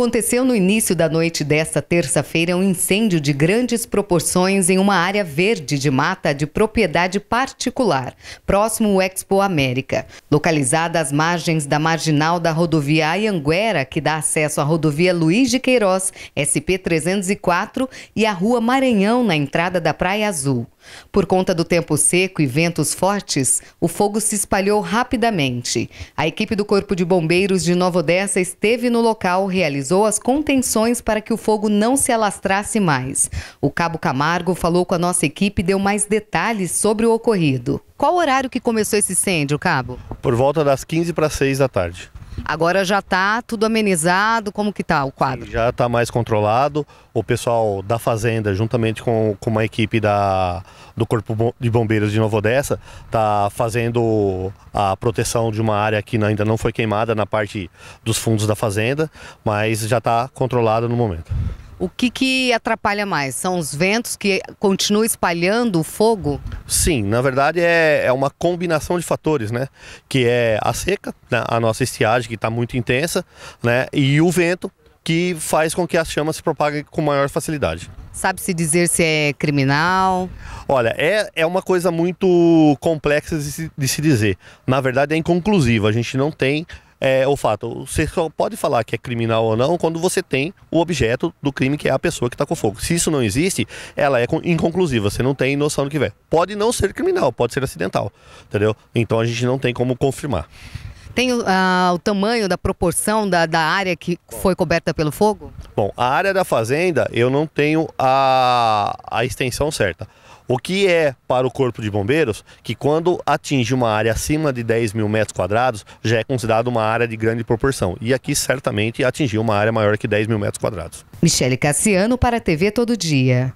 Aconteceu no início da noite desta terça-feira um incêndio de grandes proporções em uma área verde de mata de propriedade particular, próximo ao Expo América. Localizada às margens da marginal da rodovia Ayanguera, que dá acesso à rodovia Luiz de Queiroz, SP 304, e à rua Maranhão, na entrada da Praia Azul. Por conta do tempo seco e ventos fortes, o fogo se espalhou rapidamente. A equipe do Corpo de Bombeiros de Nova Odessa esteve no local, realizou as contenções para que o fogo não se alastrasse mais. O Cabo Camargo falou com a nossa equipe e deu mais detalhes sobre o ocorrido. Qual horário que começou esse incêndio, Cabo? Por volta das 15 para 6 da tarde. Agora já está tudo amenizado, como que está o quadro? Sim, já está mais controlado. O pessoal da fazenda, juntamente com, com uma equipe da, do Corpo de Bombeiros de Novo Odessa, está fazendo a proteção de uma área que ainda não foi queimada na parte dos fundos da fazenda, mas já está controlada no momento. O que, que atrapalha mais? São os ventos que continuam espalhando o fogo? Sim, na verdade é, é uma combinação de fatores, né? Que é a seca, né? a nossa estiagem que está muito intensa, né? E o vento que faz com que as chamas se propaguem com maior facilidade. Sabe-se dizer se é criminal? Olha, é, é uma coisa muito complexa de se, de se dizer. Na verdade é inconclusiva, a gente não tem é, o fato. Você só pode falar que é criminal ou não quando você tem o objeto do crime, que é a pessoa que está com fogo. Se isso não existe, ela é inconclusiva, você não tem noção do que vem. Pode não ser criminal, pode ser acidental, entendeu? Então a gente não tem como confirmar. Tem o tamanho da proporção da, da área que foi coberta pelo fogo? Bom, a área da fazenda eu não tenho a, a extensão certa. O que é para o Corpo de Bombeiros que quando atinge uma área acima de 10 mil metros quadrados já é considerado uma área de grande proporção. E aqui certamente atingiu uma área maior que 10 mil metros quadrados. Michele Cassiano para a TV Todo Dia.